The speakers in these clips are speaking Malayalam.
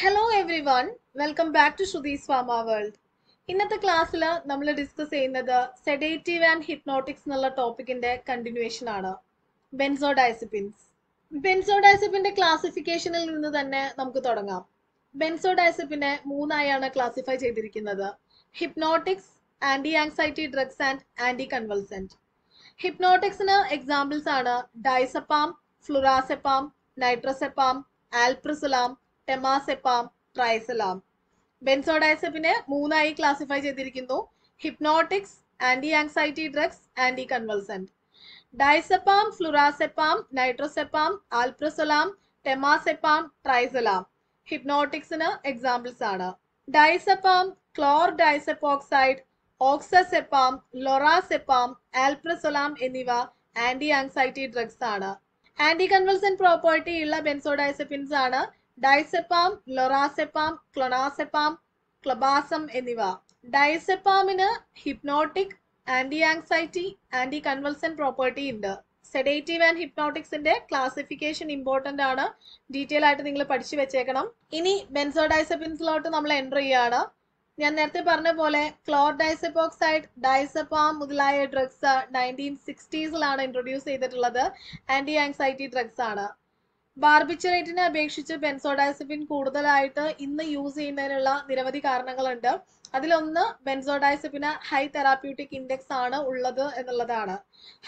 hello everyone welcome back to Shruti's pharma world ഇന്നത്തെ ക്ലാസ്സിൽ നമ്മൾ ഡിസ്കസ് ചെയ്യുന്നത് സെഡേറ്റീവ് ആൻഡ് ഹിപ്നോട്ടിക്സ് എന്നുള്ള ടോപ്പിക്കിന്റെ കണ്ടിന്യൂവേഷൻ ആണ് ബെൻസോഡൈസിപ്പിൻസ് ബെൻസോഡൈസിപ്പിന്റെ ക്ലാസിഫിക്കേഷനിൽ നിന്ന് തന്നെ നമുക്ക് തുടങ്ങാം ബെൻസോഡൈസിപ്പിനെ മൂന്നായാണ് ക്ലാസിഫൈ ചെയ്തിരിക്കുന്നത് hypnotics anti anxiety drugs and anti convulsant ഹിപ്നോട്ടിക്സിന് എക്സാമ്പിൾസ് ആണ് ഡൈസപ്പാം ഫ്ലുറാസെപ്പാം നൈട്രസെപ്പാം ആൽപ്രസുലാം ടെമാസെപ്പാം ട്രൈസലാം ബെൻസോഡൈസെപ്പിനെ മൂന്നായി ക്ലാസിഫൈ ചെയ്തിരിക്കുന്നു hypnotics anti anxiety drugs anti convulsant diazepam flurazepam nitrazepam alprazolam temazepam triazolam ഹിപ്നോട്ടിക്സിന് എക്സാമ്പിൾസ് ആണ് diazepam chlordiazepoxide oxazepam lorazepam alprazolam എന്നിവ ആന്റി ആങ്സൈറ്റി ഡ്രഗ്സ് ആണ് ആന്റി കൺവൾസൻ പ്രോപ്പർട്ടി ഉള്ള ബെൻസോഡൈസെപ്പിൻസ് ആണ് ഡൈസെപ്പാം ലൊറാസെപ്പാം ക്ലൊണാസെപ്പാം ക്ലബാസം എന്നിവ ഡൈസെപ്പാമിന് hypnotic anti anxiety anti convulsant property ഉണ്ട് സെഡേറ്റീവ് ആൻഡ് ഹിപ്നോട്ടിക്സിന്റെ ക്ലാസിഫിക്കേഷൻ ഇമ്പോർട്ടന്റ് ആണ് ഡീറ്റെയിൽ ആയിട്ട് നിങ്ങൾ പഠിച്ചു വെച്ചേക്കണം ഇനി ബെൻസോഡൈസപ്പിൻസിലോട്ട് നമ്മൾ എൻ്റർ ചെയ്യാണ് ഞാൻ നേരത്തെ പറഞ്ഞ പോലെ ക്ലോർഡൈസപ്പോക്സൈഡ് ഡയസെപ്പാം മുതലായ ഡ്രഗ്സ് നയൻറ്റീൻ സിക്സ്റ്റീസിലാണ് ഇൻട്രൊഡ്യൂസ് ചെയ്തിട്ടുള്ളത് ആന്റി ആങ്സൈറ്റി ഡ്രഗ്സ് ആണ് ബാർബിച്ചറേറ്റിനെ അപേക്ഷിച്ച് ബെൻസോഡൈസപ്പിൻ കൂടുതലായിട്ട് ഇന്ന് യൂസ് ചെയ്യുന്നതിനുള്ള നിരവധി കാരണങ്ങളുണ്ട് അതിലൊന്ന് ബെൻസോഡൈസപ്പിന് ഹൈ തെറാപ്യൂട്ടിക് ഇൻഡെക്സ് ആണ് ഉള്ളത് എന്നുള്ളതാണ്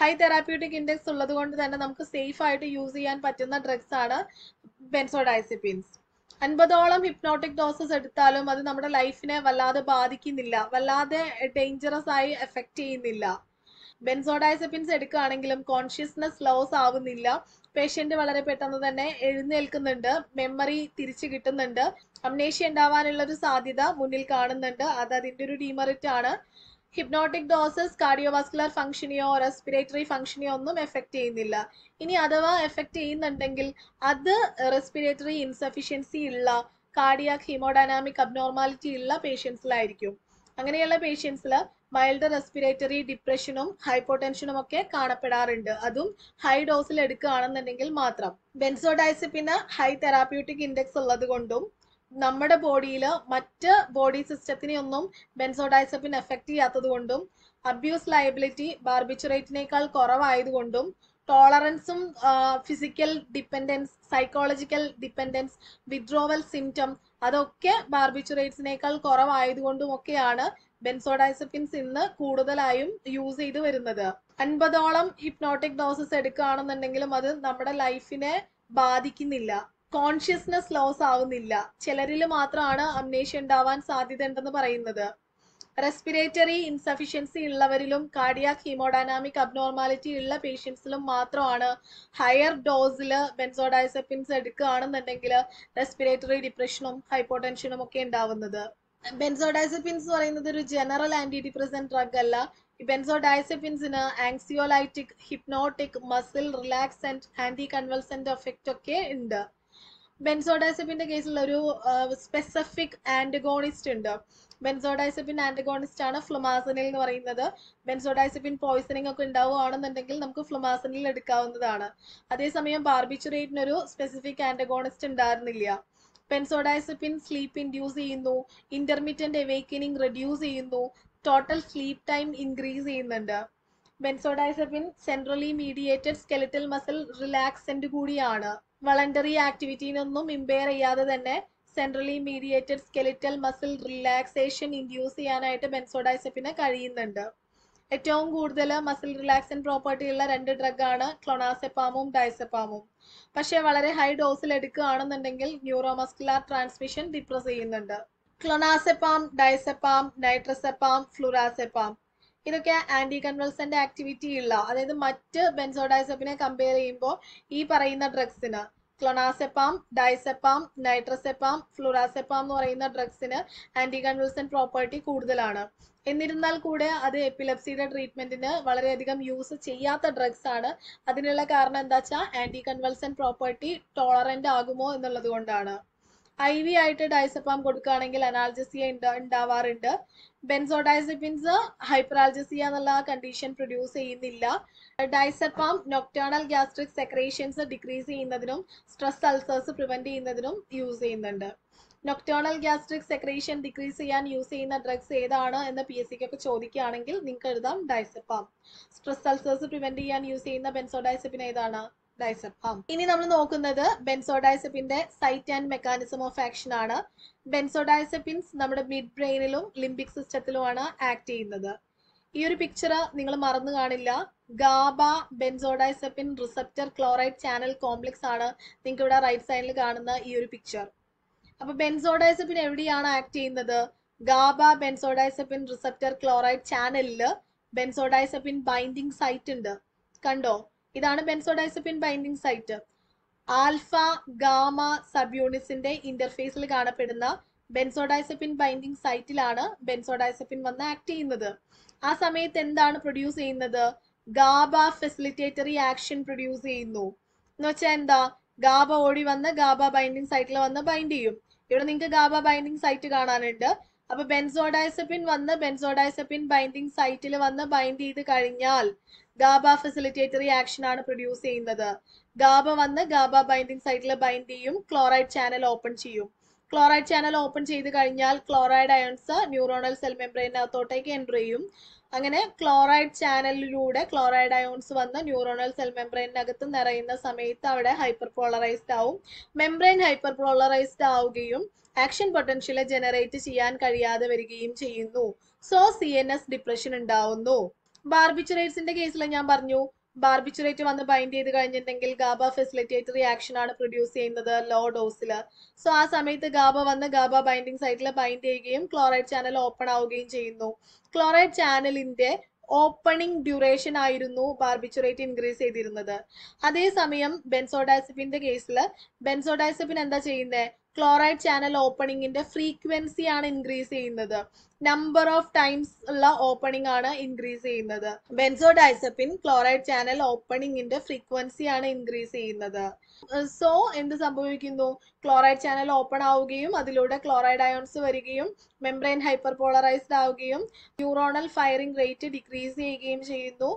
ഹൈ തെറാപ്യൂട്ടിക് ഇൻഡെക്സ് ഉള്ളത് കൊണ്ട് തന്നെ നമുക്ക് സേഫ് ആയിട്ട് യൂസ് ചെയ്യാൻ പറ്റുന്ന ഡ്രഗ്സ് ആണ് ബെൻസോഡൈസപ്പിൻസ് അൻപതോളം ഹിപ്നോട്ടിക് ഡോസസ് എടുത്താലും അത് നമ്മുടെ ലൈഫിനെ വല്ലാതെ ബാധിക്കുന്നില്ല വല്ലാതെ ഡേഞ്ചറസ് ആയി എഫക്ട് ചെയ്യുന്നില്ല ബെൻസോഡൈസപ്പിൻസ് എടുക്കുകയാണെങ്കിലും കോൺഷ്യസ്നെസ് ലോസ് ആവുന്നില്ല പേഷ്യൻ്റ് വളരെ പെട്ടെന്ന് തന്നെ എഴുന്നേൽക്കുന്നുണ്ട് മെമ്മറി തിരിച്ചു കിട്ടുന്നുണ്ട് അംനേഷ്യ ഉണ്ടാവാനുള്ള ഒരു സാധ്യത മുന്നിൽ കാണുന്നുണ്ട് അത് അതിൻ്റെ ഒരു ഡീമെറിറ്റ് ആണ് ഹിപ്നോട്ടിക് ഡോസസ് കാർഡിയോവാസ്കുലർ ഫംഗ്ഷനെയോ റെസ്പിറേറ്ററി ഫംഗ്ഷനെയോ ഒന്നും എഫക്റ്റ് ചെയ്യുന്നില്ല ഇനി അഥവാ എഫക്റ്റ് ചെയ്യുന്നുണ്ടെങ്കിൽ അത് റെസ്പിറേറ്ററി ഇൻസഫിഷ്യൻസി ഉള്ള കാർഡിയാക് ഹീമോഡൈനാമിക് അബ്നോർമാലിറ്റി ഉള്ള പേഷ്യൻസിലായിരിക്കും അങ്ങനെയുള്ള പേഷ്യൻസിൽ മൈൽഡ് റെസ്പിറേറ്ററി ഡിപ്രഷനും ഹൈപ്പോടെൻഷനും ഒക്കെ കാണപ്പെടാറുണ്ട് അതും ഹൈ ഡോസിൽ എടുക്കുകയാണെന്നുണ്ടെങ്കിൽ മാത്രം ബെൻസോഡൈസിപ്പിന് ഹൈ തെറാപ്യൂട്ടിക് ഇൻഡെക്സ് ഉള്ളത് കൊണ്ടും നമ്മുടെ ബോഡിയിൽ മറ്റ് ബോഡി സിസ്റ്റത്തിനെയൊന്നും ബെൻസോഡൈസപ്പിന് ബെൻസോഡൈസപ്പിൻ എഫക്റ്റ് ചെയ്യാത്തത് കൊണ്ടും അബ്യൂസ് ലയബിലിറ്റി ബാർബിച്ചുറേറ്റിനേക്കാൾ കുറവായതുകൊണ്ടും ടോളറൻസും physical dependence psychological dependence withdrawal symptom അതൊക്കെ ബാർബിച്ചുറേറ്റ്സിനേക്കാൾ കുറവായതുകൊണ്ടും ഒക്കെയാണ് ബെൻസോഡൈസപ്പിൻസ് ഇന്ന് കൂടുതലായും യൂസ് ചെയ്ത് വരുന്നത് അൻപതോളം ഹിപ്നോട്ടിക് ഡോസസ് എടുക്കുകയാണെന്നുണ്ടെങ്കിലും അത് നമ്മുടെ ലൈഫിനെ ബാധിക്കുന്നില്ല കോൺഷ്യസ്നെസ് ലോസ് ആവുന്നില്ല ചിലരിൽ മാത്രമാണ് അമ്നേഷ്യ ഉണ്ടാവാൻ സാധ്യത ഉണ്ടെന്ന് പറയുന്നത് റെസ്പിറേറ്ററി ഇൻസഫിഷ്യൻസി ഉള്ളവരിലും കാർഡിയാക് ഹീമോഡൈനാമിക് അബ്നോർമാലിറ്റി ഉള്ള പേഷ്യൻസിലും മാത്രമാണ് ഹയർ ഡോസിൽ ബെൻസോഡൈസപ്പിൻസ് എടുക്കുകയാണെന്നുണ്ടെങ്കിൽ റെസ്പിറേറ്ററി ഡിപ്രഷനും ഹൈപ്പോടെൻഷനും ഒക്കെ ഉണ്ടാവുന്നത് ബെൻസോഡൈസപ്പിൻസ് എന്ന് പറയുന്നത് ഒരു ജനറൽ ആന്റി ഡിപ്രസൻറ്റ് ഡ്രഗ് അല്ല ഈ ബെൻസോഡൈസപ്പിൻസിന് anxiolytic hypnotic muscle relaxant anti convulsant effect ഒക്കെ ഉണ്ട് ബെൻസോഡൈസപ്പിന്റെ കേസിൽ ഒരു സ്പെസിഫിക് ആന്റഗോണിസ്റ്റ് ഉണ്ട് ബെൻസോഡൈസപ്പിൻ ആന്റഗോണിസ്റ്റ് ആണ് ഫ്ലുമാസനിൽ എന്ന് പറയുന്നത് ബെൻസോഡൈസപ്പിൻ പോയിസണിംഗ് ഒക്കെ ഉണ്ടാവുകയാണെന്നുണ്ടെങ്കിൽ നമുക്ക് ഫ്ലുമാസനിൽ എടുക്കാവുന്നതാണ് അതേസമയം ബാർബിച്ചുറേറ്റിനൊരു സ്പെസിഫിക് ആന്റഗോണിസ്റ്റ് ഉണ്ടായിരുന്നില്ല ബെൻസോഡൈസപ്പിൻ സ്ലീപ്പ് ഇൻഡ്യൂസ് ചെയ്യുന്നു ഇന്റർമീഡിയന്റ് അവേക്കനിങ് റെഡ്യൂസ് ചെയ്യുന്നു ടോട്ടൽ സ്ലീപ്പ് ടൈം ഇൻക്രീസ് ചെയ്യുന്നുണ്ട് benzodiazepine centrally mediated skeletal muscle relaxant കൂടിയാണ് വളണ്ടറി ആക്ടിവിറ്റീനൊന്നും ഇമ്പെയർ ചെയ്യാതെ തന്നെ centrally mediated skeletal muscle relaxation induce ചെയ്യാനായിട്ട് ബെൻസോഡൈസപ്പിന് കഴിയുന്നുണ്ട് ഏറ്റവും കൂടുതൽ മസിൽ റിലാക്സൻ പ്രോപ്പർട്ടി ഉള്ള രണ്ട് ഡ്രഗാണ് ക്ലൊണാസെപ്പാമും ഡയസെപ്പാമും പക്ഷേ വളരെ ഹൈ ഡോസിൽ എടുക്കുകയാണെന്നുണ്ടെങ്കിൽ ന്യൂറോമസ്കുലാർ ട്രാൻസ്മിഷൻ ഡിപ്രസ് ചെയ്യുന്നുണ്ട് ക്ലൊണാസെപ്പാം ഡയസെപ്പാം നൈട്രസെപ്പാം ഫ്ലുറാസെപ്പാം ഇതൊക്കെ ആന്റി കൺവൽസന്റ് ആക്ടിവിറ്റി ഉള്ള അതായത് മറ്റ് ബെൻസോഡൈസപ്പിനെ കമ്പയർ ചെയ്യുമ്പോൾ ഈ പറയുന്ന ഡ്രഗ്സിന് ക്ലൊണാസെപ്പാം ഡൈസെപ്പാം നൈട്രസെപ്പാം ഫ്ലൂറാസെപ്പാം എന്ന് പറയുന്ന ഡ്രഗ്സിന് ആന്റി കൺവൾസൻ പ്രോപ്പർട്ടി കൂടുതലാണ് എന്നിരുന്നാൽ കൂടെ അത് എപ്പിലെപ്സിയുടെ ട്രീറ്റ്മെന്റിന് വളരെയധികം യൂസ് ചെയ്യാത്ത ഡ്രഗ്സ് ആണ് അതിനുള്ള കാരണം എന്താ വെച്ചാൽ ആന്റി കൺവൾസൻ പ്രോപ്പർട്ടി ടോളറന്റ് ആകുമോ എന്നുള്ളത് കൊണ്ടാണ് ഐ വി ആയിട്ട് ഡയസപ്പാം കൊടുക്കുകയാണെങ്കിൽ അനാൽജസിയ ഉണ്ടാവാറുണ്ട് ബെൻസോഡൈസപ്പിൻസ് ഹൈപ്പറാൾജസിയ എന്നുള്ള കണ്ടീഷൻ പ്രൊഡ്യൂസ് ചെയ്യുന്നില്ല diazepam nocturnal gastric secretions decrease ചെയ്യുന്നതിനും സ്ട്രെസ് അൾസേഴ്സ് പ്രിവെന്റ് ചെയ്യുന്നതിനും യൂസ് ചെയ്യുന്നുണ്ട് നൊക്ടേണൽ ഗ്യാസ്ട്രിക് സെക്രേഷൻ ഡിക്രീസ് ചെയ്യാൻ യൂസ് ചെയ്യുന്ന ഡ്രഗ്സ് ഏതാണ് എന്ന് പി എസ് ഒക്കെ ചോദിക്കുകയാണെങ്കിൽ നിങ്ങൾക്ക് എഴുതാം ഡൈസപ്പാം സ്ട്രെസ് അൾസേഴ്സ് പ്രിവെന്റ് ചെയ്യാൻ യൂസ് ചെയ്യുന്ന ബെൻസോഡൈസപ്പിൻ ഏതാണ് ഇനി നമ്മൾ നോക്കുന്നത് ബെൻസോഡൈസപ്പിന്റെ site and mechanism of action ആണ് ബെൻസോഡൈസപ്പിൻസ് നമ്മുടെ മിഡ് ബ്രെയിനിലും ലിംബിക് സിസ്റ്റത്തിലുമാണ് ആക്ട് ചെയ്യുന്നത് ഈ ഒരു പിക്ചർ നിങ്ങൾ മറന്നു കാണില്ല GABA benzodiazepine receptor chloride channel complex ആണ് നിങ്ങൾക്ക് ഇവിടെ റൈറ്റ് സൈഡിൽ കാണുന്ന ഈ ഒരു പിക്ചർ അപ്പൊ ബെൻസോഡൈസപ്പിൻ എവിടെയാണ് ആക്ട് ചെയ്യുന്നത് ഗാബ ബെൻസോഡൈസപ്പിൻ റിസപ്റ്റർ ക്ലോറൈഡ് ചാനലിൽ ബെൻസോഡൈസപ്പിൻ ബൈൻഡിങ് സൈറ്റ് ഉണ്ട് കണ്ടോ ഇതാണ് benzodiazepine binding site alpha gamma sub യൂണിറ്റ്സിന്റെ ഇന്റർഫേസിൽ കാണപ്പെടുന്ന ബെൻസോഡൈസപ്പിൻ ബൈൻഡിങ് സൈറ്റിലാണ് ബെൻസോഡൈസപ്പിൻ വന്ന് ആക്ട് ചെയ്യുന്നത് ആ സമയത്ത് എന്താണ് പ്രൊഡ്യൂസ് ചെയ്യുന്നത് ഗാബ ഫെസിലിറ്റേറ്ററി ആക്ഷൻ പ്രൊഡ്യൂസ് ചെയ്യുന്നു എന്ന് വെച്ചാൽ എന്താ ഗാബ ഓടി വന്ന് ഗാബ ബൈൻഡിങ് സൈറ്റിൽ വന്ന് ബൈൻഡ് ചെയ്യും ഇവിടെ നിങ്ങൾക്ക് ഗാബ ബൈൻഡിങ് സൈറ്റ് കാണാനുണ്ട് അപ്പൊ ബെൻസോഡൈസപ്പിൻ വന്ന് ബെൻസോഡൈസപ്പിൻ ബൈൻഡിങ് സൈറ്റിൽ വന്ന് ബൈൻഡ് ചെയ്ത് കഴിഞ്ഞാൽ ഗാബ ഫെസിലിറ്റേറ്ററി ആക്ഷൻ ആണ് പ്രൊഡ്യൂസ് ചെയ്യുന്നത് ഗാബ വന്ന് ഗാബ ബൈൻഡിങ് സൈറ്റിൽ ബൈൻഡ് ചെയ്യും ക്ലോറൈഡ് ചാനൽ ഓപ്പൺ ചെയ്യും ക്ലോറൈഡ് ചാനൽ ഓപ്പൺ ചെയ്ത് കഴിഞ്ഞാൽ ക്ലോറൈഡ് അയൺസ് ന്യൂറോണൽ സെൽ മെമ്പറൈനകത്തോട്ടേക്ക് എൻ്റർ ചെയ്യും അങ്ങനെ ക്ലോറൈഡ് ചാനലിലൂടെ ക്ലോറൈഡ് അയോൺസ് വന്ന് ന്യൂറോണൽ സെൽ മെംബ്രെയിനകത്ത് നിറയുന്ന സമയത്ത് അവിടെ ഹൈപ്പർ പോളറൈസ്ഡ് ആവും മെംബ്രൈൻ ഹൈപ്പർ പോളറൈസ്ഡ് ആവുകയും ആക്ഷൻ പൊട്ടൻഷ്യൽ ജനറേറ്റ് ചെയ്യാൻ കഴിയാതെ വരികയും ചെയ്യുന്നു സോ സി ഡിപ്രഷൻ ഉണ്ടാവുന്നു ബാർബിച്ചുറേറ്റ്സിന്റെ കേസിൽ ഞാൻ പറഞ്ഞു ബാർബിച്ചുറേറ്റ് വന്ന് ബൈൻഡ് ചെയ്ത് കഴിഞ്ഞിട്ടുണ്ടെങ്കിൽ ഗാബ ഫെസിലിറ്റേറ്ററി ആക്ഷൻ ആണ് പ്രൊഡ്യൂസ് ചെയ്യുന്നത് ലോ ഡോസിൽ സോ ആ സമയത്ത് ഗാബ വന്ന് ഗാബ ബൈൻഡിങ് സൈറ്റിൽ ബൈൻഡ് ചെയ്യുകയും ക്ലോറൈഡ് ചാനൽ ഓപ്പൺ ആവുകയും ചെയ്യുന്നു ക്ലോറൈഡ് ചാനലിന്റെ ഓപ്പണിംഗ് ഡ്യൂറേഷൻ ആയിരുന്നു ബാർബിച്ചുറേറ്റ് ഇൻക്രീസ് ചെയ്തിരുന്നത് അതേസമയം ബെൻസോഡാസിഫിന്റെ കേസിൽ ബെൻസോഡാസിഫിൻ എന്താ ചെയ്യുന്നത് ക്ലോറൈഡ് ചാനൽ ഓപ്പണിങ്ങിൻ്റെ ആണ് ഇൻക്രീസ് ചെയ്യുന്നത് നമ്പർ ഓഫ് ടൈംസ് ഉള്ള ഓപ്പണിംഗ് ആണ് ഇൻക്രീസ് ചെയ്യുന്നത് ബെൻസോഡൈസപ്പിൻ ക്ലോറൈഡ് ചാനൽ ഓപ്പണിങ്ങിൻ്റെ ആണ് ഇൻക്രീസ് ചെയ്യുന്നത് സോ എന്ത് സംഭവിക്കുന്നു ക്ലോറൈഡ് ചാനൽ ഓപ്പൺ ആവുകയും അതിലൂടെ ക്ലോറൈഡ് അയോൺസ് വരികയും മെംബ്രെയിൻ ഹൈപ്പർ പോളറൈസ്ഡ് ആവുകയും ന്യൂറോണൽ ഫയറിംഗ് റേറ്റ് ഡിക്രീസ് ചെയ്യുകയും ചെയ്യുന്നു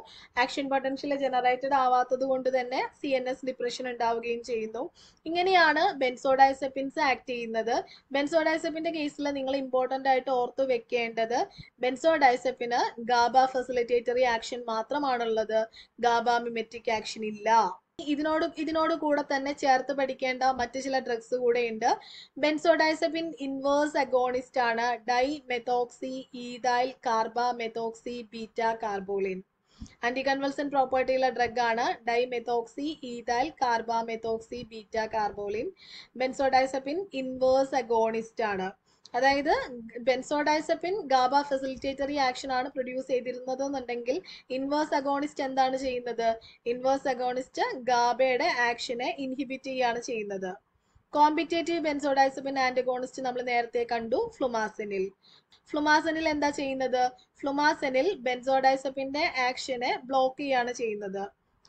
ആക്ഷൻ പൊട്ടൻഷ്യൽ ജനറേറ്റഡ് ആവാത്തത് കൊണ്ട് തന്നെ സി എൻ എസ് ഡിപ്രഷൻ ഉണ്ടാവുകയും ചെയ്യുന്നു ഇങ്ങനെയാണ് ബെൻസോഡൈസെപ്പിൻസ് ആക്ട് ചെയ്യുന്നത് ബെൻസോഡൈസപ്പിൻ്റെ കേസിൽ നിങ്ങൾ ഇമ്പോർട്ടൻ്റ് ആയിട്ട് ഓർത്തു വെക്കേണ്ടത് ബെൻസോഡൈസെപ്പിന് ഗാബ ഫെസിലിറ്റേറ്ററി ആക്ഷൻ മാത്രമാണുള്ളത് ഗാബ മിമെറ്റിക് ആക്ഷൻ ഇല്ല ഇതിനോട് ഇതിനോട് കൂടെ തന്നെ ചേർത്ത് പഠിക്കേണ്ട മറ്റു ചില ഡ്രഗ്സ് കൂടെ ഉണ്ട് ബെൻസോഡൈസബിൻ ഇൻവേഴ്സ് അഗോണിസ്റ്റ് ആണ് dimethoxy ethyl carbomethoxy beta carboline anticonvulsant പ്രോപ്പർട്ടിയുള്ള ഡ്രഗ് ആണ് dimethoxy ethyl carbomethoxy beta carboline benzodiazepine inverse agonist ആണ് അതായത് ബെൻസോഡൈസപ്പിൻ ഗാബ ഫെസിലിറ്റേറ്ററി ആക്ഷൻ ആണ് പ്രൊഡ്യൂസ് ചെയ്തിരുന്നത് എന്നുണ്ടെങ്കിൽ ഇൻവേഴ്സ് അഗോണിസ്റ്റ് എന്താണ് ചെയ്യുന്നത് ഇൻവേഴ്സ് അഗോണിസ്റ്റ് ഗാബയുടെ ആക്ഷനെ ഇൻഹിബിറ്റ് ചെയ്യുകയാണ് ചെയ്യുന്നത് കോമ്പിറ്റേറ്റീവ് ബെൻസോഡൈസപ്പിൻ ആന്റഗോണിസ്റ്റ് നമ്മൾ നേരത്തെ കണ്ടു ഫ്ലുമാസിനിൽ ഫ്ലുമാസനിൽ എന്താ ചെയ്യുന്നത് ഫ്ലുമാസനിൽ ബെൻസോഡൈസപ്പിന്റെ ആക്ഷനെ ബ്ലോക്ക് ചെയ്യാണ് ചെയ്യുന്നത്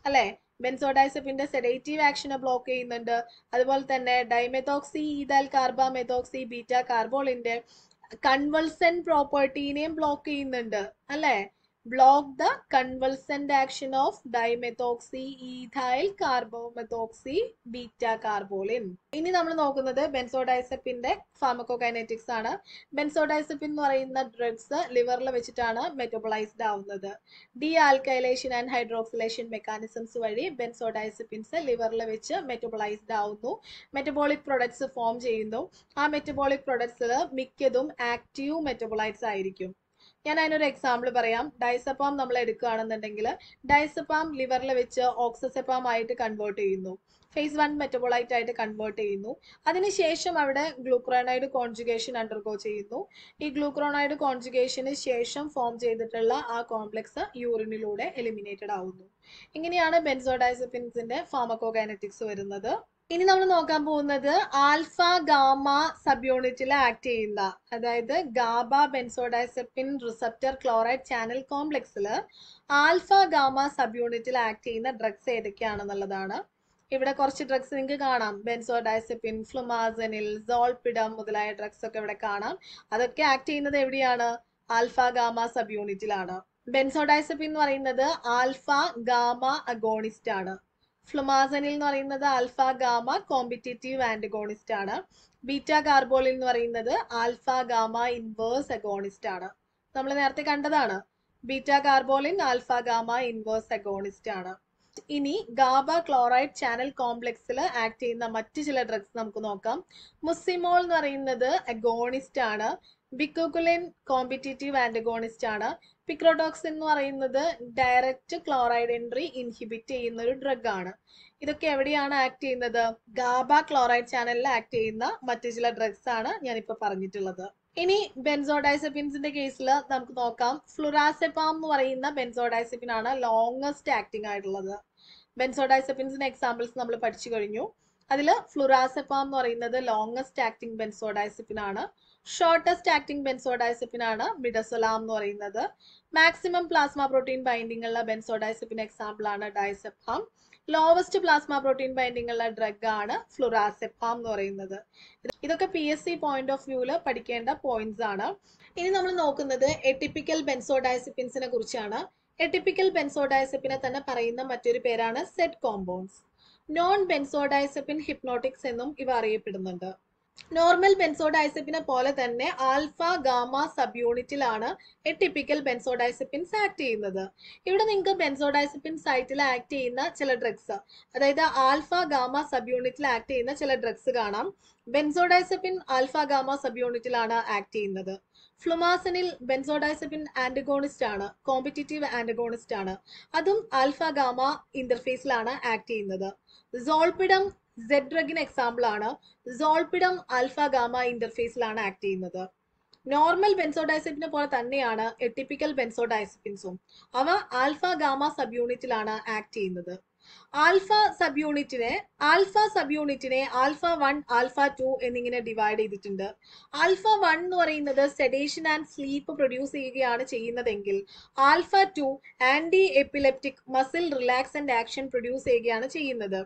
അല്ലേ ബെൻസോഡൈസഫിന്റെ സെഡേറ്റീവ് ആക്ഷനെ ബ്ലോക്ക് ചെയ്യുന്നുണ്ട് അതുപോലെ തന്നെ dimethoxy ethyl carbomethoxy beta കാർബോളിന്റെ കൺവൾസൻ പ്രോപ്പർട്ടീനെയും ബ്ലോക്ക് ചെയ്യുന്നുണ്ട് അല്ലേ block the convulsant action of dimethoxyethyl carbomethoxy beta carbolin ഇനി നമ്മൾ നോക്കുന്നത് ബെൻസോഡൈസപ്പിന്റെ ഫാമക്കോകൈനറ്റിക്സ് ആണ് ബെൻസോഡൈസപ്പിൻ എന്ന് പറയുന്ന ഡ്രഗ്സ് ലിവറിൽ വെച്ചിട്ടാണ് മെറ്റബോളൈസ്ഡ് ആവുന്നത് dealkylation and hydroxylation mechanisms വഴി ബെൻസോഡൈസപ്പിൻസ് ലിവറിൽ വെച്ച് മെറ്റബോളൈസ്ഡ് ആവുന്നു മെറ്റബോളിക് പ്രൊഡക്ട്സ് ഫോം ചെയ്യുന്നു ആ മെറ്റബോളിക് പ്രൊഡക്ട്സ് മിക്കതും ആക്റ്റീവ് മെറ്റബോളൈറ്റ്സ് ആയിരിക്കും ഞാൻ അതിനൊരു എക്സാമ്പിൾ പറയാം ഡൈസപ്പാം നമ്മൾ എടുക്കുകയാണെന്നുണ്ടെങ്കിൽ ഡൈസപ്പാം ലിവറിൽ വെച്ച് ഓക്സസെപ്പാം ആയിട്ട് കൺവേർട്ട് ചെയ്യുന്നു ഫേസ് വൺ മെറ്റബോളൈറ്റ് ആയിട്ട് കൺവേർട്ട് ചെയ്യുന്നു അതിനുശേഷം അവിടെ ഗ്ലൂക്രോണൈഡ് കോൺജുഗേഷൻ അണ്ടർഗോ ചെയ്യുന്നു ഈ ഗ്ലൂക്രോണൈഡ് കോൺജുഗേഷന് ശേഷം ഫോം ചെയ്തിട്ടുള്ള ആ കോംപ്ലക്സ് യൂറിനിലൂടെ എലിമിനേറ്റഡ് ആവുന്നു ഇങ്ങനെയാണ് ബെൻസോഡൈസപ്പിൻസിന്റെ ഫാമക്കോകൈനറ്റിക്സ് വരുന്നത് ഇനി നമ്മൾ നോക്കാൻ പോകുന്നത് ആൽഫ ഗാമ യൂണിറ്റിൽ ആക്ട് ചെയ്യുന്ന അതായത് GABA benzodiazepine receptor chloride channel കോംപ്ലക്സിൽ ആൽഫ ഗാമ യൂണിറ്റിൽ ആക്ട് ചെയ്യുന്ന ഡ്രഗ്സ് ഏതൊക്കെയാണെന്നുള്ളതാണ് ഇവിടെ കുറച്ച് ഡ്രഗ്സ് നിങ്ങൾക്ക് കാണാം ബെൻസോഡൈസെപ്പിൻ ഫ്ലുമാസനിൽ സോൾപിഡം മുതലായ ഡ്രഗ്സ് ഒക്കെ ഇവിടെ കാണാം അതൊക്കെ ആക്ട് ചെയ്യുന്നത് എവിടെയാണ് ആൽഫ ഗാമ യൂണിറ്റിലാണ് ബെൻസോഡൈസെപ്പിൻ എന്ന് പറയുന്നത് ആൽഫ ഗാമ അഗോണിസ്റ്റ് ആണ് ഫ്ലൊമാസനിൽ എന്ന് പറയുന്നത് ആൽഫ ഗാമ കോമ്പറ്റേറ്റീവ് ആന്റഗോണിസ്റ്റ് ആണ് ബീറ്റ കാർബോളിൽ എന്ന് പറയുന്നത് ആൽഫ ഗാമ ഇൻവേഴ്സ് അഗോണിസ്റ്റ് ആണ് നമ്മൾ നേരത്തെ കണ്ടതാണ് beta carboline alpha gamma inverse agonist ആണ് ഇനി ഗാബ ക്ലോറൈഡ് ചാനൽ കോംപ്ലക്സിൽ ആക്ട് ചെയ്യുന്ന മറ്റു ചില ഡ്രഗ്സ് നമുക്ക് നോക്കാം മുസിമോൾ എന്ന് പറയുന്നത് അഗോണിസ്റ്റ് ആണ് ബിക്കോകുലിൻ കോമ്പറ്റേറ്റീവ് ആൻഡഗോണിസ്റ്റ് ആണ് പിക്രോടോക്സ് എന്ന് പറയുന്നത് ഡയറക്റ്റ് ക്ലോറൈഡ് എൻട്രി ഇൻഹിബിറ്റ് ചെയ്യുന്ന ഒരു ഡ്രഗ് ആണ് ഇതൊക്കെ എവിടെയാണ് ആക്ട് ചെയ്യുന്നത് ഗാബ ക്ലോറൈഡ് ചാനലിൽ ആക്ട് ചെയ്യുന്ന മറ്റു ചില ഡ്രഗ്സ് ആണ് ഞാനിപ്പോൾ പറഞ്ഞിട്ടുള്ളത് ഇനി ബെൻസോഡൈസെപ്പിൻസിന്റെ കേസിൽ നമുക്ക് നോക്കാം ഫ്ലുറാസെപ്പാം എന്ന് പറയുന്ന ബെൻസോഡൈസെപ്പിൻ ആണ് ലോങ്ങസ്റ്റ് ആക്ടിങ് ആയിട്ടുള്ളത് ബെൻസോഡൈസെപ്പിൻസിന്റെ എക്സാമ്പിൾസ് നമ്മൾ പഠിച്ചു കഴിഞ്ഞു അതിൽ ഫ്ലുറാസെപ്പാം എന്ന് പറയുന്നത് ലോങ്ങസ്റ്റ് ആക്ടിങ് ബെൻസോഡൈസെപ്പിൻ ആണ് ഷോർട്ടസ്റ്റ് ആക്ടിംഗ് ബെൻസോഡൈസപ്പിനാണ് മിഡസൊലാം എന്ന് പറയുന്നത് മാക്സിമം പ്ലാസ്മ പ്രോട്ടീൻ ബൈൻഡിംഗ് ഉള്ള ബെൻസോഡൈസപ്പിന് എക്സാമ്പിൾ ആണ് diazepam lowest plasma protein binding ഉള്ള ഡ്രഗ് ആണ് ഫ്ലുറാസെഫാം എന്ന് പറയുന്നത് ഇതൊക്കെ P S C point of വ്യൂല് പഠിക്കേണ്ട പോയിന്റ്സ് ആണ് ഇനി നമ്മൾ നോക്കുന്നത് എട്ടിപ്പിക്കൽ ബെൻസോഡൈസിപ്പിൻസിനെ കുറിച്ചാണ് എട്ടിപ്പിക്കൽ ബെൻസോഡൈസപ്പിനെ തന്നെ പറയുന്ന മറ്റൊരു പേരാണ് Z compounds non benzodiazepine hypnotics എന്നും ഇവ അറിയപ്പെടുന്നുണ്ട് നോർമൽ ബെൻസോഡൈസപ്പിനെ പോലെ തന്നെ ആൽഫ ഗാമ സബ് യൂണിറ്റിലാണ് ടിപ്പിക്കൽ ബെൻസോഡൈസപ്പിൻസ് ആക്ട് ചെയ്യുന്നത് ഇവിടെ നിങ്ങൾക്ക് ബെൻസോഡൈസപ്പിൻസ് സൈറ്റിൽ ആക്ട് ചെയ്യുന്ന ചില ഡ്രഗ്സ് അതായത് ആൽഫ ഗാമ സബ് യൂണിറ്റിൽ ആക്ട് ചെയ്യുന്ന ചില ഡ്രഗ്സ് കാണാം ബെൻസോഡൈസപ്പിൻ ആൽഫ ഗാമ സബ് യൂണിറ്റിലാണ് ആക്ട് ചെയ്യുന്നത് ഫ്ലുമാസനിൽ ബെൻസോഡൈസപ്പിൻ ആൻറ്റഗോണിസ്റ്റ് ആണ് കോമ്പറ്റിറ്റീവ് ആൻറ്റഗോണിസ്റ്റ് ആണ് അതും ആൽഫ ഗാമ ഇന്റർഫേസിലാണ് ആക്ട് ചെയ്യുന്നത് സോൾപിഡം സെഡ് ഡ്രഗിന് എക്സാമ്പിൾ ആണ് സോൾപിഡം ആൽഫ ഗാമ ഇന്റർഫേസിലാണ് ആക്ട് ചെയ്യുന്നത് നോർമൽ ബെൻസോഡൈസപ്പിനെ പോലെ തന്നെയാണ് എട്ടിപ്പിക്കൽ ബെൻസോഡൈസപ്പിൻസും അവ ആൽഫ ഗാമ സബ് യൂണിറ്റിലാണ് ആക്ട് ചെയ്യുന്നത് ആൽഫ സബ് യൂണിറ്റിനെ ആൽഫ സബ് യൂണിറ്റിനെ ആൽഫ വൺ ആൽഫ ടു എന്നിങ്ങനെ ഡിവൈഡ് ചെയ്തിട്ടുണ്ട് ആൽഫ വൺ എന്ന് പറയുന്നത് സെഡേഷൻ ആൻഡ് സ്ലീപ്പ് പ്രൊഡ്യൂസ് ചെയ്യുകയാണ് ചെയ്യുന്നതെങ്കിൽ alpha two antiepileptic muscle relax and action produce ചെയ്യുകയാണ് ചെയ്യുന്നത്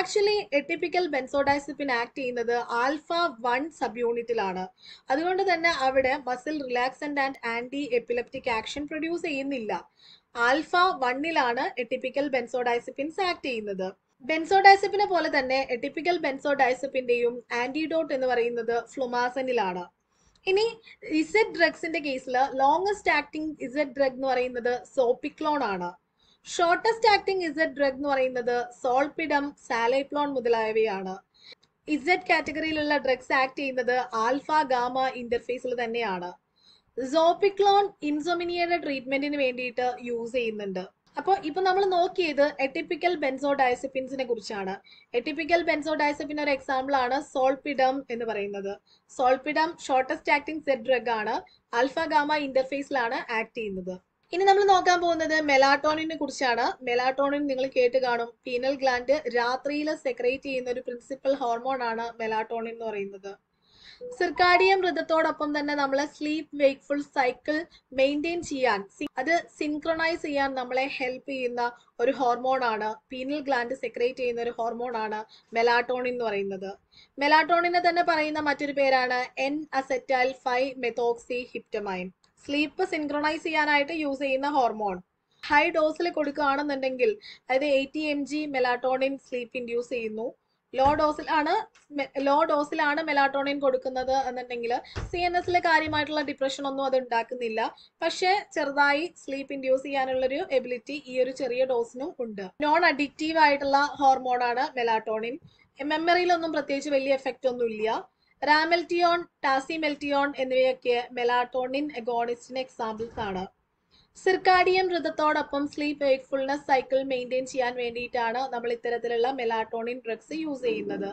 ആക്ച്വലി എട്ടിപ്പിക്കൽ ബെൻസോഡാസിപ്പിൻ ആക്ട് ചെയ്യുന്നത് ആൽഫ വൺ സബ് യൂണിറ്റിലാണ് അതുകൊണ്ട് തന്നെ അവിടെ muscle relax and antiepileptic action produce ചെയ്യുന്നില്ല ആൽഫ വണ്ണിലാണ് എട്ടിപ്പിക്കൽ ബെൻസോഡൈസിപ്പിൻസ് ആക്ട് ചെയ്യുന്നത് ബെൻസോഡൈസിപ്പിനെ പോലെ തന്നെ എട്ടിപ്പിക്കൽ ബെൻസോഡൈസിപ്പിന്റെയും ആന്റിഡോട്ട് എന്ന് പറയുന്നത് ഫ്ലുമാസനിലാണ് ഇനി ഇസെഡ് ഡ്രഗ്സിന്റെ കേസിൽ ലോങ്ങസ്റ്റ് ആക്ടിങ് ഇസെഡ് ഡ്രഗ് എന്ന് പറയുന്നത് സോപ്പിക്ലോൺ ആണ് ഷോർട്ടസ്റ്റ് ആക്ടിങ് ഇസെഡ് ഡ്രഗ് എന്ന് പറയുന്നത് സോൾപിഡം സാലൈപ്ലോൺ മുതലായവയാണ് ഇസെഡ് കാറ്റഗറിയിലുള്ള ഡ്രഗ്സ് ആക്ട് ചെയ്യുന്നത് ആൽഫ ഗാമ ഇന്റർഫേസിൽ തന്നെയാണ് സോപ്പിക്ലോൺ ഇൻസൊമിനിയയുടെ ട്രീറ്റ്മെന്റിന് വേണ്ടിയിട്ട് യൂസ് ചെയ്യുന്നുണ്ട് അപ്പോൾ ഇപ്പൊ നമ്മൾ നോക്കിയത് ബെൻസോ ബെൻസോഡയസപ്പിൻസിനെ കുറിച്ചാണ് ബെൻസോ ബെൻസോഡയസപ്പിൻ ഒരു എക്സാമ്പിൾ ആണ് സോൾപിഡം എന്ന് പറയുന്നത് zolpidem shortest acting Z drug ആണ് ആൽഫ ഇന്റർഫേസിലാണ് ആക്ട് ചെയ്യുന്നത് ഇനി നമ്മൾ നോക്കാൻ പോകുന്നത് മെലാട്ടോണിനെ കുറിച്ചാണ് മെലാട്ടോണിൻ നിങ്ങൾ കേട്ട് കാണും പീനൽ ഗ്ലാൻഡ് രാത്രിയിൽ സെക്രേറ്റ് ചെയ്യുന്ന ഒരു പ്രിൻസിപ്പൽ ഹോർമോൺ ആണ് മെലാട്ടോണിൻ എന്ന് പറയുന്നത് സിർക്കാഡിയൻ വൃതത്തോടൊപ്പം തന്നെ നമ്മൾ സ്ലീപ്പ് വെയ്ക്ക്ഫുൾ സൈക്കിൾ മെയിൻറ്റെയിൻ ചെയ്യാൻ അത് സിൻക്രണൈസ് ചെയ്യാൻ നമ്മളെ ഹെൽപ്പ് ചെയ്യുന്ന ഒരു ഹോർമോണാണ് പീനൽ ഗ്ലാൻഡ് സെക്രേറ്റ് ചെയ്യുന്ന ഒരു ഹോർമോണാണ് മെലാട്ടോണിൻ എന്ന് പറയുന്നത് മെലാട്ടോണിനെ തന്നെ പറയുന്ന മറ്റൊരു പേരാണ് N acetyl five methoxy tryptamine sleep synchronise ചെയ്യാനായിട്ട് യൂസ് ചെയ്യുന്ന ഹോർമോൺ ഹൈ ഡോസിൽ കൊടുക്കുകയാണെന്നുണ്ടെങ്കിൽ അതായത് eighty M G melatonin sleep induce ചെയ്യുന്നു ലോ ഡോസിലാണ് ലോ ഡോസിലാണ് മെലാട്ടോണിൻ കൊടുക്കുന്നത് എന്നുണ്ടെങ്കിൽ സി എൻ എസിലെ കാര്യമായിട്ടുള്ള ഡിപ്രഷൻ ഒന്നും അത് ഉണ്ടാക്കുന്നില്ല പക്ഷേ ചെറുതായി സ്ലീപ്പ് ഇൻഡ്യൂസ് ചെയ്യാനുള്ളൊരു എബിലിറ്റി ഈ ഒരു ചെറിയ ഡോസിനും ഉണ്ട് നോൺ അഡിക്റ്റീവ് ആയിട്ടുള്ള ഹോർമോണാണ് മെലാട്ടോണിൻ മെമ്മറിയിലൊന്നും പ്രത്യേകിച്ച് വലിയ എഫക്റ്റ് ഒന്നും ഇല്ല റാമെൽറ്റിയോൺ ടാസിമെൽറ്റിയോൺ എന്നിവയൊക്കെ മെലാട്ടോണിൻ എഗോണിസ്റ്റിന് എക്സാമ്പിൾസ് ആണ് സിർക്കാഡിയൻ വൃതത്തോടൊപ്പം sleep wakefulness cycle maintain ചെയ്യാൻ വേണ്ടിയിട്ടാണ് നമ്മൾ ഇത്തരത്തിലുള്ള മെലാട്ടോണിൻ ഡ്രഗ്സ് യൂസ് ചെയ്യുന്നത്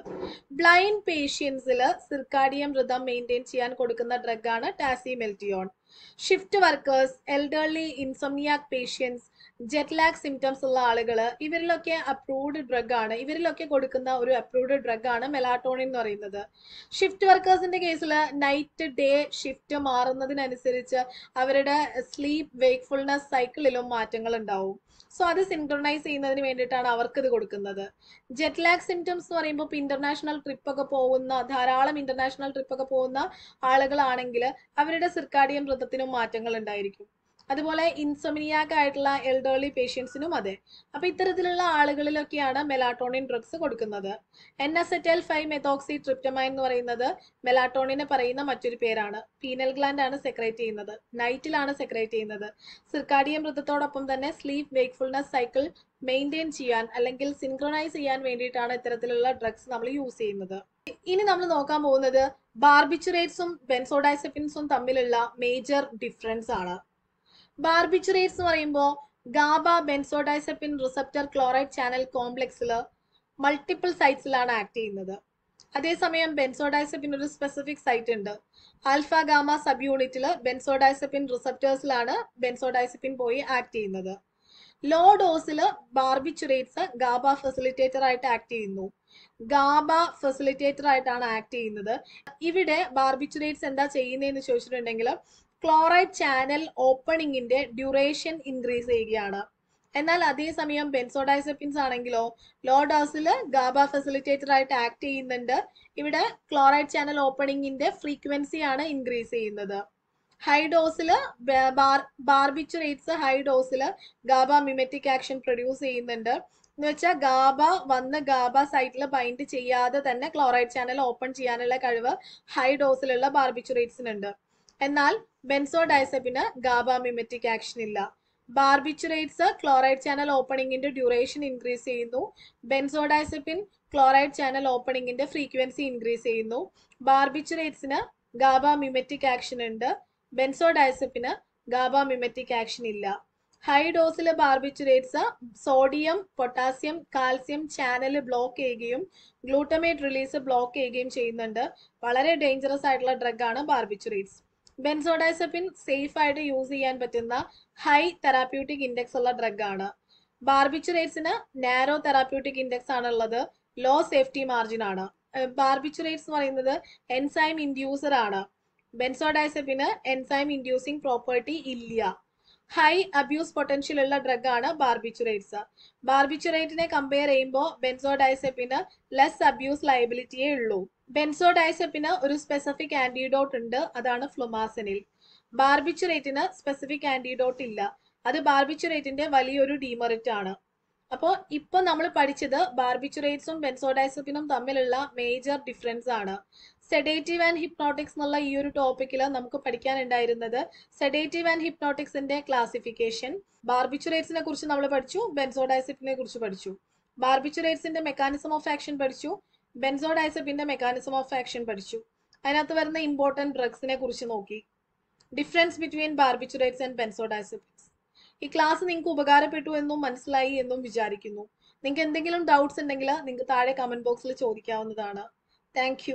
ബ്ലൈൻഡ് പേഷ്യൻസിൽ സിർക്കാഡിയൻ വൃതം മെയിൻറ്റെയിൻ ചെയ്യാൻ കൊടുക്കുന്ന ഡ്രഗ് ഡ്രഗാണ് tasimelteon shift workers elderly insomniac patients jet lag symptoms ഉള്ള ആളുകൾ ഇവരിലൊക്കെ അപ്രൂവ്ഡ് ഡ്രഗ് ആണ് ഇവരിലൊക്കെ കൊടുക്കുന്ന ഒരു അപ്രൂവ്ഡ് ഡ്രഗ് ആണ് മെലാട്ടോണിൻ എന്ന് പറയുന്നത് ഷിഫ്റ്റ് വർക്കേഴ്സിന്റെ കേസിൽ നൈറ്റ് ഡേ ഷിഫ്റ്റ് മാറുന്നതിനനുസരിച്ച് അവരുടെ സ്ലീപ്പ് വേക്ക്ഫുൾനെസ് സൈക്കിളിലും മാറ്റങ്ങൾ ഉണ്ടാവും സോ അത് സിൻക്രണൈസ് ചെയ്യുന്നതിന് വേണ്ടിയിട്ടാണ് അവർക്ക് ഇത് കൊടുക്കുന്നത് ജെറ്റ് ലാഗ് സിംറ്റംസ് എന്ന് പറയുമ്പോൾ ഇപ്പോൾ ഇന്റർനാഷണൽ ഒക്കെ പോകുന്ന ധാരാളം ഇന്റർനാഷണൽ ട്രിപ്പ് ഒക്കെ പോകുന്ന ആളുകളാണെങ്കിൽ അവരുടെ സിർക്കാഡിയൻ വൃത്തത്തിനും മാറ്റങ്ങൾ ഉണ്ടായിരിക്കും അതുപോലെ ഇൻസൊമിനിയാക്ക് ആയിട്ടുള്ള എൽഡർലി പേഷ്യൻസിനും അതെ അപ്പോൾ ഇത്തരത്തിലുള്ള ആളുകളിലൊക്കെയാണ് മെലാട്ടോണിൻ ഡ്രഗ്സ് കൊടുക്കുന്നത് N acetyl five methoxy tryptamine എന്ന് പറയുന്നത് മെലാട്ടോണിനെ പറയുന്ന മറ്റൊരു പേരാണ് പീനൽ ഗ്ലാൻഡ് ആണ് സെക്രേറ്റ് ചെയ്യുന്നത് നൈറ്റിലാണ് സെക്രേറ്റ് ചെയ്യുന്നത് സിർക്കാഡിയ മൃതത്തോടൊപ്പം തന്നെ സ്ലീപ്പ് വേക്ക്ഫുൾനെസ് സൈക്കിൾ മെയിൻറ്റെയിൻ ചെയ്യാൻ അല്ലെങ്കിൽ സിൻക്രണൈസ് ചെയ്യാൻ വേണ്ടിയിട്ടാണ് ഇത്തരത്തിലുള്ള ഡ്രഗ്സ് നമ്മൾ യൂസ് ചെയ്യുന്നത് ഇനി നമ്മൾ നോക്കാൻ പോകുന്നത് ബാർബിച്ചുറേറ്റ്സും ബെൻസോഡൈസെപ്പിൻസും തമ്മിലുള്ള മേജർ ഡിഫറൻസ് ആണ് ബാർബിച്ചുറേറ്റ്സ് എന്ന് പറയുമ്പോൾ GABA benzodiazepine receptor chloride channel കോംപ്ലക്സിൽ മൾട്ടിപ്പിൾ സൈറ്റ്സിലാണ് ആക്ട് ചെയ്യുന്നത് അതേസമയം ബെൻസോഡൈസപ്പിൻ ഒരു സ്പെസിഫിക് സൈറ്റ് ഉണ്ട് ആൽഫ ഗാമ സബ് യൂണിറ്റിൽ ബെൻസോഡൈസപ്പിൻ റിസപ്റ്റേഴ്സിലാണ് ബെൻസോഡൈസപ്പിൻ പോയി ആക്ട് ചെയ്യുന്നത് ലോ ഡോസിൽ ബാർബിച്ചുറേറ്റ്സ് ഗാബ ഫെസിലിറ്റേറ്റർ ആയിട്ട് ആക്ട് ചെയ്യുന്നു ഗാബ ഫെസിലിറ്റേറ്റർ ആയിട്ടാണ് ആക്ട് ചെയ്യുന്നത് ഇവിടെ ബാർബിച്ചുറേറ്റ്സ് എന്താ ചെയ്യുന്നതെന്ന് ചോദിച്ചിട്ടുണ്ടെങ്കിൽ ക്ലോറൈഡ് ചാനൽ ഓപ്പണിങ്ങിന്റെ ഡ്യൂറേഷൻ ഇൻക്രീസ് ചെയ്യുകയാണ് എന്നാൽ അതേസമയം ബെൻസോഡൈസെപ്പിൻസ് ആണെങ്കിലോ ലോ ഡോസിൽ ഗാബ ഫെസിലിറ്റേറ്റർ ആയിട്ട് ആക്ട് ചെയ്യുന്നുണ്ട് ഇവിടെ ക്ലോറൈഡ് ചാനൽ ഓപ്പണിങ്ങിന്റെ ഫ്രീക്വൻസിയാണ് ഇൻക്രീസ് ചെയ്യുന്നത് ഹൈ ഡോസിൽ ബാർബിച്ചുറേറ്റ്സ് ഹൈ ഡോസിൽ ഗാബ മിമെറ്റിക് ആക്ഷൻ പ്രൊഡ്യൂസ് ചെയ്യുന്നുണ്ട് എന്ന് വെച്ചാൽ ഗാബ വന്ന് ഗാബ സൈറ്റിൽ ബൈൻഡ് ചെയ്യാതെ തന്നെ ക്ലോറൈഡ് ചാനൽ ഓപ്പൺ ചെയ്യാനുള്ള കഴിവ് ഹൈ ഡോസിലുള്ള ബാർബിച്ചുറേറ്റ്സിനുണ്ട് എന്നാൽ ബെൻസോഡൈസപ്പിന് ഗാബാമിമെറ്റിക് ആക്ഷൻ ഇല്ല ബാർബിച്ചുറേറ്റ്സ് ക്ലോറൈഡ് ചാനൽ ഓപ്പണിങ്ങിന്റെ ഡ്യൂറേഷൻ ഇൻക്രീസ് ചെയ്യുന്നു ബെൻസോഡൈസപ്പിൻ ക്ലോറൈഡ് ചാനൽ ഓപ്പണിങ്ങിന്റെ ഫ്രീക്വൻസി ഇൻക്രീസ് ചെയ്യുന്നു ബാർബിച്ചുറേറ്റ്സിന് ഗാബാമിമെറ്റിക് ആക്ഷൻ ഉണ്ട് ബെൻസോഡൈസപ്പിന് ഗാബാമിമെറ്റിക് ആക്ഷൻ ഇല്ല ഹൈ ഡോസിൽ barbiturates sodium potassium calcium channel block ചെയ്യുകയും ഗ്ലൂട്ടമേറ്റ് റിലീസ് ബ്ലോക്ക് ചെയ്യുകയും ചെയ്യുന്നുണ്ട് വളരെ ഡേഞ്ചറസ് ആയിട്ടുള്ള ഡ്രഗ് ആണ് ബാർബിച്ചുറേറ്റ്സ് ബെൻസോഡൈസപ്പിൻ സേഫ് ആയിട്ട് യൂസ് ചെയ്യാൻ പറ്റുന്ന ഹൈ തെറാപ്യൂട്ടിക് ഇൻഡെക്സ് ഉള്ള ഡ്രഗ് ആണ് ബാർബിച്ചുറേറ്റ്സിന് നാരോ തെറാപ്യൂട്ടിക് ഇൻഡെക്സ് ആണുള്ളത് ലോ സേഫ്റ്റി മാർജിൻ ആണ് ബാർബിച്ചുറേറ്റ്സ് എന്ന് പറയുന്നത് എൻസൈം ഇൻഡ്യൂസർ ആണ് ബെൻസോഡൈസപ്പിന് എൻസൈം ഇൻഡ്യൂസിങ് പ്രോപ്പർട്ടി ഇല്ല ഹൈ അബ്യൂസ് പൊട്ടൻഷ്യൽ ഉള്ള ഡ്രഗ് ആണ് ബാർബിച്ചുറേറ്റ്സ് ബാർബിച്ചുറേറ്റിനെ കമ്പയർ ചെയ്യുമ്പോൾ ബെൻസോഡൈസപ്പിന് ലെസ് അബ്യൂസ് ലയബിലിറ്റിയേ ഉള്ളൂ ബെൻസോഡൈസപ്പിന് ഒരു സ്പെസിഫിക് ആന്റിഡോട്ട് ഉണ്ട് അതാണ് ഫ്ലുമാസനിൽ ബാർബിച്ചുറേറ്റിന് സ്പെസിഫിക് ആന്റിഡോട്ട് ഇല്ല അത് ബാർബിച്ചുറേറ്റിന്റെ വലിയൊരു ഡീമെറിറ്റ് ആണ് അപ്പോൾ ഇപ്പൊ നമ്മൾ പഠിച്ചത് ബാർബിച്ചുറേറ്റ്സും ബെൻസോഡൈസപ്പിനും തമ്മിലുള്ള മേജർ ഡിഫറൻസ് ആണ് സെഡേറ്റീവ് ആൻഡ് ഹിപ്നോട്ടിക്സ് എന്നുള്ള ഈ ഒരു ടോപ്പിക്കിൽ നമുക്ക് പഠിക്കാനുണ്ടായിരുന്നത് സെഡേറ്റീവ് ആൻഡ് ഹിപ്നോട്ടിക്സിന്റെ ക്ലാസിഫിക്കേഷൻ ബാർബിച്ചുറേറ്റ്സിനെ കുറിച്ച് നമ്മൾ പഠിച്ചു ബെൻസോഡൈസപ്പിനെ കുറിച്ച് പഠിച്ചു ബാർബിച്ചുറേറ്റ്സിന്റെ മെക്കാനിസം ഓഫ് ആക്ഷൻ പഠിച്ചു ബെൻസോഡൈസപ്പിന്റെ മെക്കാനിസം ഓഫ് ആക്ഷൻ പഠിച്ചു അതിനകത്ത് വരുന്ന ഇമ്പോർട്ടൻറ്റ് ഡ്രഗ്സിനെ കുറിച്ച് നോക്കി difference between barbiturates and benzodiazepines ഈ ക്ലാസ് നിങ്ങൾക്ക് ഉപകാരപ്പെട്ടു എന്നും മനസ്സിലായി എന്നും വിചാരിക്കുന്നു നിങ്ങൾക്ക് എന്തെങ്കിലും ഡൗട്ട്സ് ഉണ്ടെങ്കിൽ നിങ്ങൾക്ക് താഴെ കമൻറ്റ് ബോക്സിൽ ചോദിക്കാവുന്നതാണ് താങ്ക്